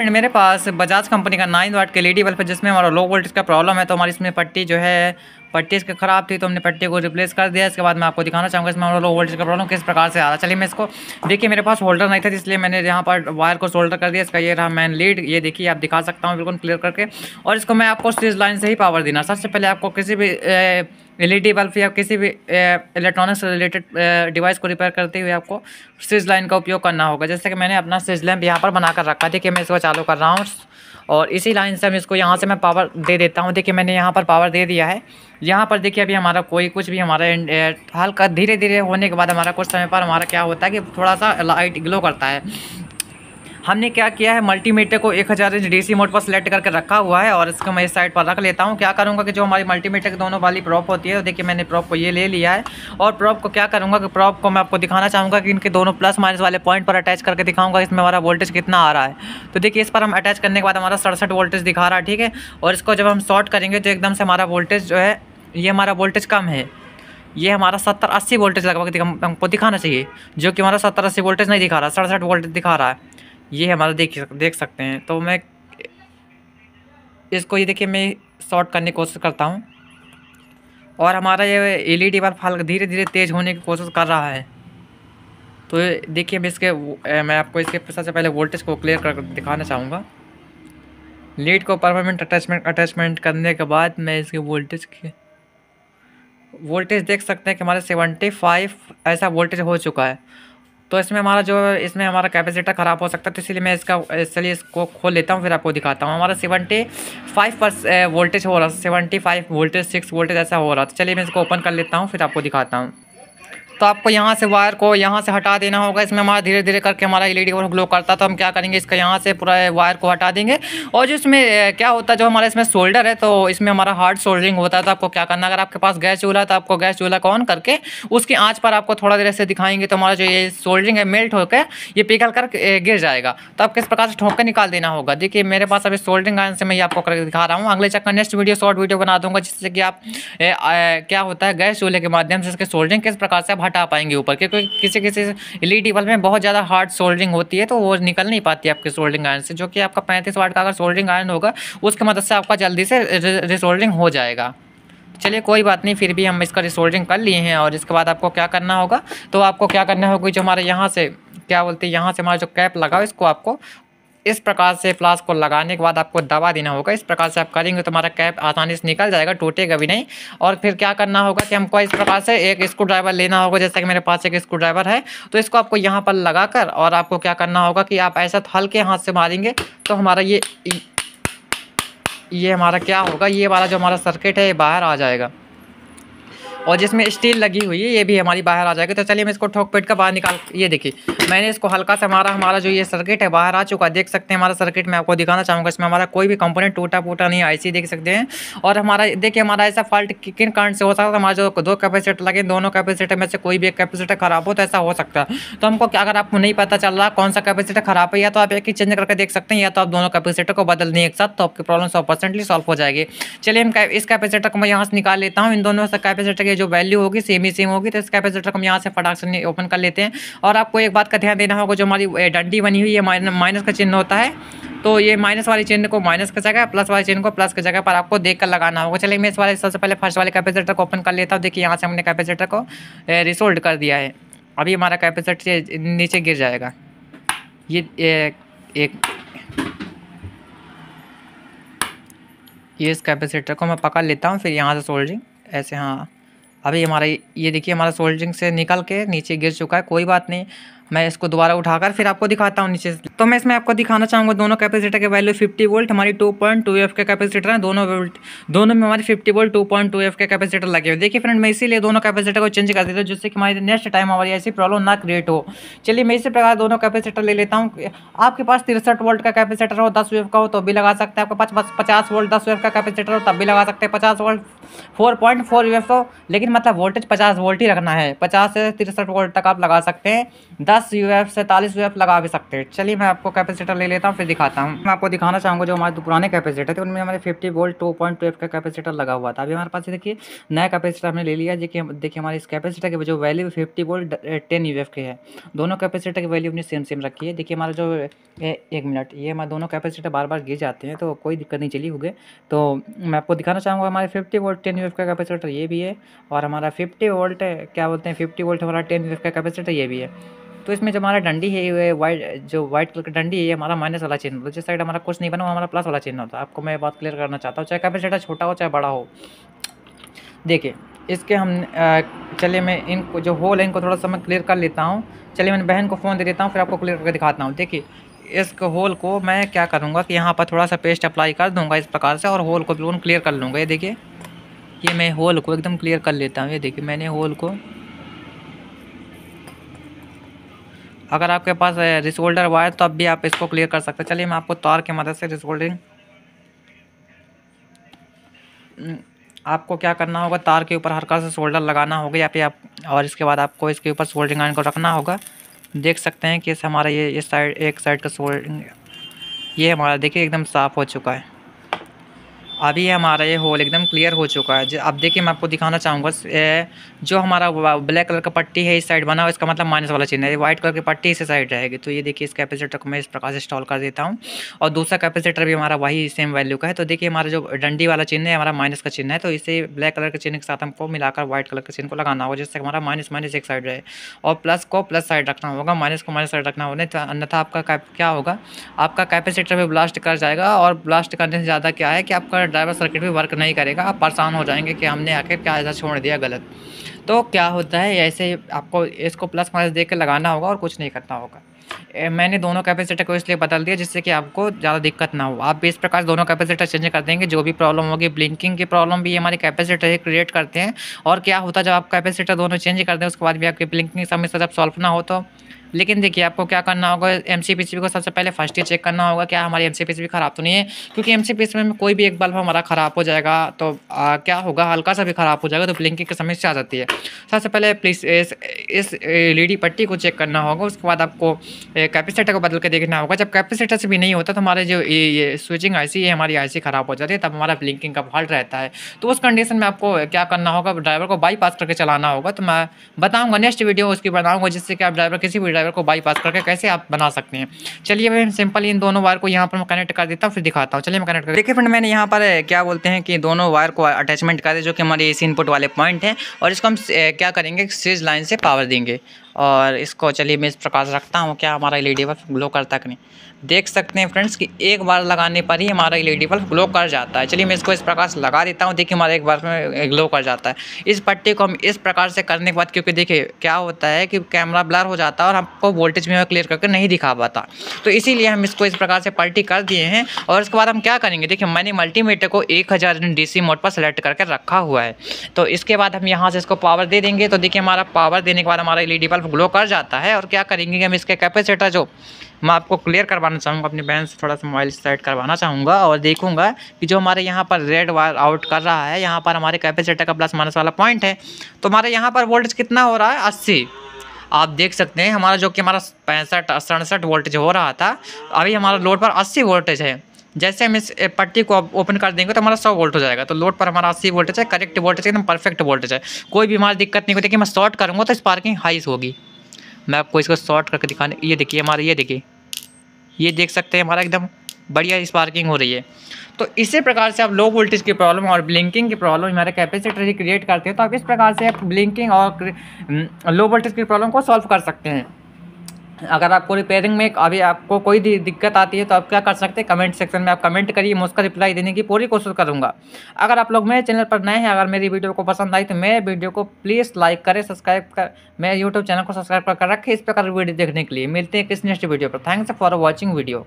friend मेरे पास Bajaj company का नाइन वाट के लेडी ई बल्ब है जिसमें हमारा लो वोल्टेज का प्रॉब्लम है तो हमारी इसमें पट्टी जो है पट्टी इसकी खराब थी तो हमने पट्टी को रिप्लेस कर दिया इसके बाद मैं आपको दिखाना चाहूँगा इसमें हम लोग वोल्टेज का प्रॉब्लम किस प्रकार से आ रहा है चलिए मैं इसको देखिए मेरे पास होल्डर नहीं था इसलिए मैंने यहाँ पर वायर को सोल्डर कर दिया इसका ये रहा मैन लीड ये देखिए आप दिखा सकता हूँ बिल्कुल क्लियर करके और इसको मैं आपको स्विच लाइन से ही पावर देना सबसे पहले आपको किसी भी डी बल्ब या किसी भी इलेक्ट्रॉनिक्स रिलेटेड डिवाइस को रिपेयर करते हुए आपको स्विच लाइन का उपयोग करना होगा जैसे कि मैंने अपना स्विच लैम्प यहाँ पर बना कर रखा देखिए मैं इसको चालू कर रहा हूँ और इसी लाइन से हम इसको यहाँ से मैं पावर दे देता हूँ देखिए मैंने यहाँ पर पावर दे दिया है यहाँ पर देखिए अभी हमारा कोई कुछ भी हमारा हल्का धीरे धीरे होने के बाद हमारा कुछ समय पर हमारा क्या होता है कि थोड़ा सा लाइट ग्लो करता है हमने क्या किया है मल्टीमीटर को एक हज़ार इंच डी मोड पर सेलेक्ट करके रखा हुआ है और इसको मैं इस साइड पर रख लेता हूँ क्या करूँगा कि जो हमारी मल्टीमीटर दोनों वाली प्रॉप होती है देखिए मैंने प्रॉप को ये ले लिया है और प्रॉप को क्या करूँगा कि प्रॉप को मैं आपको दिखाना चाहूँगा कि इनके दोनों प्लस माइनस वाले पॉइंट पर अटैच करके दिखाऊँगा इसमें हमारा वोल्टेज कितना आ रहा है तो देखिए इस पर हम अटैच करने के बाद हमारा सड़सठ वोल्टेज दिखा रहा है ठीक है और इसको जब हम शॉर्ट करेंगे तो एकदम से हमारा वोल्टेज जो है ये हमारा वोल्टेज कम है ये हमारा सत्तर अस्सी वोल्टेज लगभग हमको दिखाना चाहिए जो कि हमारा सत्तर अस्सी वोल्टेज नहीं दिखा रहा सड़सठ वोल्टेज दिखा रहा है ये हमारा देख देख सकते हैं तो मैं इसको ये देखिए मैं शॉर्ट करने की कोशिश करता हूँ और हमारा ये एल ई धीरे धीरे तेज़ होने की कोशिश कर रहा है तो देखिए मैं इसके मैं आपको इसके सबसे पहले वोल्टेज को क्लियर कर दिखाना चाहूँगा लीड को परमानेंट अटैचमेंट अटैचमेंट करने के बाद मैं इसके वोल्टेज के वोल्टेज देख सकते हैं कि हमारा सेवेंटी फाइव ऐसा वोल्टेज हो चुका है तो इसमें हमारा जो इसमें हमारा कैपेसिटर ख़राब हो सकता है तो इसलिए मैं इसका इसलिए इसको खोल लेता हूँ फिर आपको दिखाता हूँ हमारा सेवेंटी फाइव परस वोल्टेज हो रहा है seventy five voltage six voltage ऐसा हो रहा था चलिए मैं इसको ओपन कर लेता हूँ फिर आपको दिखाता हूँ तो आपको यहाँ से वायर को यहाँ से हटा देना होगा इसमें हमारा धीरे धीरे करके हमारा एल ई ग्लो करता तो हम क्या करेंगे इसका यहाँ से पूरा वायर को हटा देंगे और जो इसमें क्या होता है जो हमारा इसमें शोल्डर है तो इसमें हमारा हार्ड शोल्डरिंग होता है तो आपको क्या करना अगर आपके पास गैस चूल्हा है तो आपको गैस चूल्हा को ऑन करके उसकी आँच पर आपको थोड़ा देर से दिखाएंगे तो हमारा जो ये शोल्डरिंग है मेल्ट होकर ये पिघल कर गिर जाएगा तो आप किस प्रकार से ठोंक कर निकाल देना होगा देखिए मेरे पास अभी सोल्डरिंग आयन से मैं ये आपको करके दिखा रहा हूँ अगले चक्कर नेक्स्ट वीडियो शॉर्ट वीडियो बना दूंगा जिससे कि आप ए, क्या होता है गैस चूल्हे के माध्यम से इसके सोल्डरिंग किस प्रकार से आप हटा पाएंगे ऊपर क्योंकि किसी किसी एल ई बल्ब में बहुत ज़्यादा हार्ड सोल्डरिंग होती है तो वो निकल नहीं पाती है आपके सोल्डरिंग आयरन से जो कि आपका पैंतीस वाट का अगर सोल्डरिंग आयरन होगा उसकी मदद से आपका जल्दी से रिसोल्डरिंग हो जाएगा चलिए कोई बात नहीं फिर भी हम इसका रिसोल्डरिंग कर लिए हैं और इसके बाद आपको क्या करना होगा तो आपको क्या करना होगा जो हमारे यहाँ से क्या बोलते हैं यहाँ से हमारा जो कैप लगा इसको आपको इस प्रकार से फ्लास्क को लगाने के बाद आपको दवा देना होगा इस प्रकार से आप करेंगे तो हमारा कैप आसानी से निकल जाएगा टूटेगा भी नहीं और फिर क्या करना होगा कि हमको इस प्रकार से एक स्क्रू ड्राइवर लेना होगा जैसा कि मेरे पास एक स्क्रू ड्राइवर है तो इसको आपको यहाँ पर लगाकर और आपको क्या करना होगा कि आप ऐसा हल्के हाथ से मारेंगे तो हमारा ये ये हमारा क्या होगा ये वाला जो हमारा सर्किट है ये बाहर आ जाएगा और जिसमें स्टील लगी हुई है ये भी हमारी बाहर आ जाएगी तो चलिए मैं इसको ठोक पेट का बाहर निकाल ये देखिए मैंने इसको हल्का सा हमारा हमारा जो ये सर्किट है बाहर आ चुका देख सकते हैं हमारा सर्किट मैं आपको दिखाना चाहूँगा इसमें हमारा कोई भी कंपोनेंट टूटा फूटा नहीं आई देख सकते हैं और हमारा देखिए हमारा ऐसा फॉल्ट किन कारण से हो सकता है हमारा जो दो कैपेसिटर लगे दोनों कैपेसिटर में से कोई भी एक कैपेसिटर खराब हो तो ऐसा हो सकता है तो हमको अगर आपको नहीं पता चल रहा कौन सा कैपेसिटर खराब है या तो आप एक ही चेंज करके देख सकते हैं या तो आप दोनों कैपेसिटर को बदल दें एक साथ तो आपकी प्रॉब्लम सौ परसेंटली सॉल्व हो जाएगी चलिए हम इस कैपेसिटर को मैं यहाँ से निकाल लेता हूँ इन दोनों कैपेसिटर के जो वैल्यू होगी सेम ही सेम होगी तो इस कैपेसिटर को हम यहाँ से फटाक से ओपन कर लेते हैं और आपको एक बात का ध्यान देना होगा जो हमारी डंडी बनी हुई है माइनस का चिन्ह होता है तो ये माइनस वाली चिन्ह को माइनस की जगह प्लस वाले चिन्ह को प्लस की जगह पर आपको देख कर लगाना होगा चलिए मैं इस वाले सबसे पहले फर्स्ट वाले कैपेसिटर को ओपन कर लेता हूँ देखिए यहाँ से हमने कैपेसिटर को रिसोल्ड कर दिया है अभी हमारा कैपेसिटर नीचे गिर जाएगा ये एक, एक ये इस कैपेसिटर को मैं पकड़ लेता हूँ फिर यहाँ से सोल्डिंग ऐसे हाँ अभी हमारा ये देखिए हमारा सोल्डरिंग से निकल के नीचे गिर चुका है कोई बात नहीं मैं इसको दोबारा उठाकर फिर आपको दिखाता हूँ नीचे तो मैं इसमें आपको दिखाना चाहूँगा दोनों कैपेसिटर के वैल्यू 50 वोल्ट हमारी 2.2 पॉइंट के कैपेसिटर हैं दोनों वोल्ट दोनों में हमारी 50 वोल्ट 2.2 पॉइंट के कैपेसिटर लगे हुए देखिए फ्रेंड मैं इसीलिए दोनों कैपेसिटर को चेंज कर देता हूँ जिससे कि हमारी नेक्स्ट टाइम हमारी ऐसी प्रॉब्लम ना क्रिएट हो चलिए मैं इसी प्रकार दोनों कैपेसिटर ले लेता हूँ आपके पास तिरसठ वोल्ट का कैपेसिटर हो दस वेफ का हो तो भी लगा सकते हैं आपके पास पचास वोल्ट दस वेव का कैपेसिटर हो तब भी लगा सकते हैं पचास वोल्ट फोर पॉइंट फोर वेफ हो लेकिन मतलब वोल्टेज पचास वोल्ट ही रखना है पचास से तिरसठ वोल्ट तक आप लगा सकते हैं दस दस यू एफ सैंतालीस यू एफ लगा भी सकते हैं चलिए मैं आपको कैपेसिटर ले लेता हूँ फिर दिखाता हूँ मैं आपको दिखाना चाहूँगा जो हमारे पुराने कैपेसिटर थे उनमें हमारे fifty volt two point two F का कैपेसिटर लगा हुआ था अभी हमारे पास देखिए नया कैपेसिटर हमने ले लिया देखिए देखिए हमारे इस कैपेसिटर की जो value fifty volt ten U F के है दोनों कैपेसिटर की वैल्यू हमने सेम सेम रखी है देखिए हमारा जो एक मिनट ये हमारे दोनों कैपेसिटर बार बार गिर जाते हैं तो कोई दिक्कत नहीं चली हुई तो मैं आपको दिखाना चाहूँगा हमारे fifty volt ten U F का कैपेसिटर ये भी है और हमारा फिफ्टी वोल्ट क्या बोलते हैं फिफ्टी वोल्ट हमारा टेन यू एफ का कैपेसिटर ये भी है तो इसमें जो हमारा डंडी है ये वाइट जो व्हाइट कलर की डंडी है ये हमारा माइनस वाला चिन्ह होता है मतलब जिस साइड हमारा कुछ नहीं बना वो हमारा प्लस वाला चिन्ह होता है तो आपको मैं बात क्लियर करना चाहता हूँ चाहे कैपेसिटर छोटा हो चाहे बड़ा हो देखिए इसके हम चलिए मैं इनको जो होल है इनको थोड़ा सा मैं क्लियर कर लेता हूँ चलिए मैंने बहन को फ़ोन दे देता हूँ फिर आपको क्लियर करके दिखाता हूँ देखिए इस होल को मैं क्या करूँगा कि यहाँ पर थोड़ा सा पेस्ट अप्लाई कर दूँगा इस प्रकार से और होल को बिल्कुल क्लियर कर लूँगा ये देखिए ये मैं होल को एकदम क्लियर कर लेता हूँ ये देखिए मैंने होल को अगर आपके पास रिसोल्डर वायर तो अब भी आप इसको क्लियर कर सकते हैं चलिए मैं आपको तार की मदद से रिसोल्डिंग हम्म, आपको क्या करना होगा तार के ऊपर हल्का से शोल्डर लगाना होगा या फिर आप और इसके बाद आपको इसके ऊपर शोल्डिंग आयन को रखना होगा देख सकते हैं कि इस हमारा ये इस साइड एक साइड का शोल्डरिंग ये हमारा देखिए एकदम साफ़ हो चुका है अभी हमारा ये होल एकदम क्लियर हो चुका है अब देखिए मैं आपको दिखाना चाहूँगा जो हमारा ब्लैक कलर का पट्टी है इस साइड बना हुआ इसका मतलब माइनस वाला चिन्ह है वाइट कलर की पट्टी इस साइड रहेगी तो ये देखिए इस कैपेसिटर को मैं इस प्रकार से इंस्टॉल कर देता हूँ और दूसरा कैपेसिटर भी हमारा वही सेम वैल्यू का है तो देखिए हमारा जो डंडी वाला चिन्ह है हमारा माइनस का चिन्ह है तो इसे ब्लैक कलर के चिन्ह के साथ हमको मिलाकर व्हाइट कलर के चिन्ह को लगाना होगा जिससे हमारा माइनस माइनस एक साइड रहे और प्लस को प्लस साइड रखना होगा माइनस को माइनस साइड रखना होगा तो अन्यथा आपका क्या होगा आपका कैपेसिटर भी ब्लास्ट कर जाएगा और ब्लास्ट करने से ज़्यादा क्या है कि आपका ड्राइवर सर्किट भी वर्क नहीं करेगा आप परेशान हो जाएंगे कि हमने आखिर क्या ऐसा छोड़ दिया गलत तो क्या होता है ऐसे आपको इसको प्लस माइनस देख के लगाना होगा और कुछ नहीं करना होगा मैंने दोनों कैपेसिटर को इसलिए बदल दिया जिससे कि आपको ज़्यादा दिक्कत ना हो आप भी इस प्रकार दोनों कैपेसिटर चेंज कर देंगे जो भी प्रॉब्लम होगी ब्लिंकिंग की प्रॉब्लम भी हमारे कैपेसिटर क्रिएट करते हैं और क्या होता है जब आप कैपेसिटर दोनों चेंज कर दें उसके बाद भी आपकी ब्लिंकिंग समस्या जब सॉल्व ना हो तो लेकिन देखिए आपको क्या करना होगा एम सी को सबसे पहले फर्स्ट ये चेक करना होगा क्या हमारी एम सी ख़राब तो नहीं है क्योंकि एम सी में कोई भी एक बल्ब हमारा ख़राब हो जाएगा तो आ, क्या होगा हल्का सा भी ख़राब हो जाएगा तो ब्लिंकिंग की समस्या आ जाती है सबसे पहले प्लीज़ इस इस एल पट्टी को चेक करना होगा उसके बाद आपको कैपेसिटर को बदल के देखना होगा जब कैपेसिटर से भी नहीं होता तो हमारे जो ये स्विचिंग आई है हमारी आई ख़राब हो जाती है तब हमारा ब्लिंकिंग का फॉल्ट रहता है तो उस कंडीशन में आपको क्या करना होगा ड्राइवर को बाईपास करके चलाना होगा तो मैं बताऊँगा नेक्स्ट वीडियो उसकी बनाऊँगा जिससे कि आप ड्राइवर किसी भी ड्राइवर को बाईपास करके कैसे आप बना सकते हैं चलिए मैं सिंपल इन दोनों वायर को यहाँ पर मैं कनेक्ट कर देता हूँ फिर दिखाता हूँ चलिए मैं कनेक्ट कर देखिए फ्रेंड मैंने यहाँ पर क्या बोलते हैं कि दोनों वायर को अटैचमेंट कर दे जो कि हमारे ए इनपुट वाले पॉइंट हैं और इसको हम क्या करेंगे सीरीज लाइन से पावर देंगे और इसको चलिए मैं इस प्रकार से रखता हूँ क्या हमारा एल ई बल्ब ग्लो करता कि नहीं देख सकते हैं फ्रेंड्स कि एक बार लगाने पर ही हमारा एल ई बल्ब ग्लो कर जाता है चलिए मैं इसको इस प्रकार से लगा देता हूँ देखिए हमारा एक बार में ग्लो कर जाता है इस पट्टी को हम इस प्रकार से करने के बाद क्योंकि देखिए क्या होता है कि कैमरा ब्लर हो जाता है और हमको वोल्टेज में क्लियर करके नहीं दिखा पाता तो इसीलिए हम इसको इस प्रकार से पल्टी कर दिए हैं और इसके बाद हम क्या करेंगे देखिए मैंने मल्टीमीटर को एक हज़ार डी मोड पर सेलेक्ट करके रखा हुआ है तो इसके बाद हम यहाँ से इसको पावर दे देंगे तो देखिए हमारा पावर देने के बाद हमारा एल बल्ब ग्लो कर जाता है और क्या करेंगे कि हम इसके कैपेसिटर जो मैं आपको क्लियर करवाना चाहूँगा अपनी बहन से थोड़ा सा मोबाइल सेट करवाना चाहूँगा और देखूँगा कि जो हमारे यहाँ पर रेड वायर आउट कर रहा है यहाँ पर हमारे कैपेसिटर का प्लस माइनस वाला पॉइंट है तो हमारे यहाँ पर वोल्टेज कितना हो रहा है अस्सी आप देख सकते हैं हमारा जो कि हमारा पैंसठ सड़सठ वोल्टेज हो रहा था अभी हमारा लोड पर अस्सी वोल्टेज है जैसे हम इस पट्टी को ओपन कर देंगे तो हमारा सौ वोल्ट हो जाएगा तो लोड पर हमारा अस्सी वोल्टेज है करेक्ट वोल्टेज एकदम परफेक्ट वोल्टेज है कोई भी हमारी दिक्कत नहीं होती कि मैं शॉर्ट करूँगा तो स्पार्किंग हाई होगी मैं आपको इसको शॉर्ट करके दिखाने ये देखिए हमारा ये देखिए ये देख सकते हैं हमारा एकदम बढ़िया स्पार्किंग हो रही है तो इसी प्रकार से आप लो वोल्टेज की प्रॉब्लम और ब्लिंकिंग की प्रॉब्लम हमारे कैपेसिटर क्रिएट करते हैं तो आप इस प्रकार से आप ब्लिंकिंग और लो वोल्टेज की प्रॉब्लम को सॉल्व कर सकते हैं अगर आपको रिपेयरिंग में अभी आपको कोई दिक्कत आती है तो आप क्या कर सकते हैं कमेंट सेक्शन में आप कमेंट करिए मैं उसका रिप्लाई देने की पूरी कोशिश करूँगा अगर आप लोग मेरे चैनल पर नए हैं अगर मेरी वीडियो को पसंद आई तो मेरे वीडियो को प्लीज़ लाइक करें सब्सक्राइब कर मेरे यूट्यूब चैनल को सब्सक्राइब कर रखें इस प्रकार वीडियो देखने के लिए मिलते हैं किस नेक्स्ट वीडियो पर थैंक्स फॉर वॉचिंग वीडियो